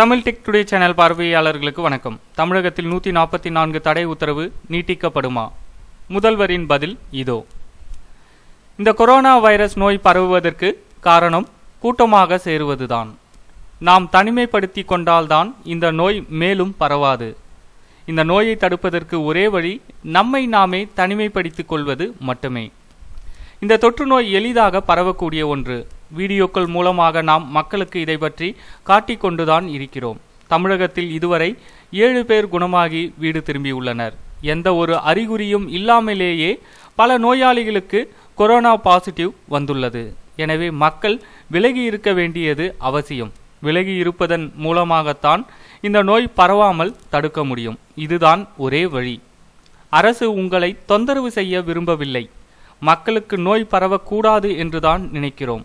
Tamil tech today channel பார்வையாளர்களுக்கு வணக்கம் தமிழகத்தில் நூற்றி நாற்பத்தி நான்கு தடை உத்தரவு நீட்டிக்கப்படுமா முதல்வரின் பதில் இதோ இந்த கொரோனா வைரஸ் நோய் பரவுவதற்கு காரணம் கூட்டமாக சேருவதுதான் நாம் தனிமைப்படுத்தி கொண்டால்தான் இந்த நோய் மேலும் பரவாது இந்த நோயை தடுப்பதற்கு ஒரே வழி நம்மை நாமே தனிமைப்படுத்திக் கொள்வது மட்டுமே இந்த தொற்று நோய் எளிதாக பரவக்கூடிய ஒன்று வீடியோக்கள் மூலமாக நாம் மக்களுக்கு இதை பற்றி காட்டிக்கொண்டுதான் இருக்கிறோம் தமிழகத்தில் இதுவரை ஏழு பேர் குணமாகி வீடு திரும்பியுள்ளனர் எந்த ஒரு அறிகுறியும் இல்லாமலேயே பல நோயாளிகளுக்கு கொரோனா பாசிட்டிவ் வந்துள்ளது எனவே மக்கள் விலகி இருக்க வேண்டியது அவசியம் விலகி இருப்பதன் மூலமாகத்தான் இந்த நோய் பரவாமல் தடுக்க முடியும் இதுதான் ஒரே வழி அரசு உங்களை தொந்தரவு செய்ய விரும்பவில்லை மக்களுக்கு நோய் பரவக்கூடாது என்றுதான் நினைக்கிறோம்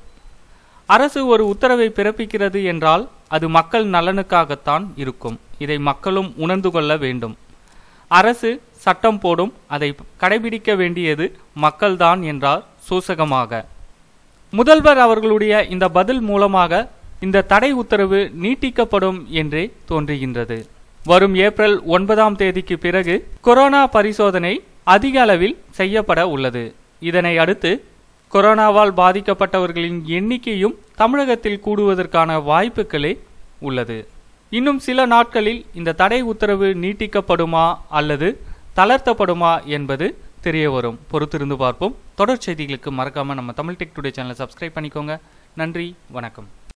அரசு ஒரு உத்தரவை பிறப்பிக்கிறது என்றால் அது மக்கள் நலனுக்காகத்தான் இருக்கும் இதை மக்களும் உணர்ந்து கொள்ள வேண்டும் அரசு சட்டம் போடும் அதை கடைபிடிக்க வேண்டியது மக்கள்தான் என்றார் சூசகமாக முதல்வர் அவர்களுடைய இந்த பதில் மூலமாக இந்த தடை உத்தரவு நீட்டிக்கப்படும் என்றே தோன்றுகின்றது வரும் ஏப்ரல் ஒன்பதாம் தேதிக்கு பிறகு கொரோனா பரிசோதனை அதிக அளவில் செய்யப்பட உள்ளது இதனை அடுத்து கொரோனாவால் பாதிக்கப்பட்டவர்களின் எண்ணிக்கையும் தமிழகத்தில் கூடுவதற்கான வாய்ப்புகளே உள்ளது இன்னும் சில நாட்களில் இந்த தடை உத்தரவு நீட்டிக்கப்படுமா அல்லது தளர்த்தப்படுமா என்பது தெரிய வரும் பொறுத்திருந்து பார்ப்போம் தொடர் செய்திகளுக்கு மறக்காமல் நம்ம தமிழ் டெக் டுடே சேனலை சப்ஸ்கிரைப் பண்ணிக்கோங்க நன்றி வணக்கம்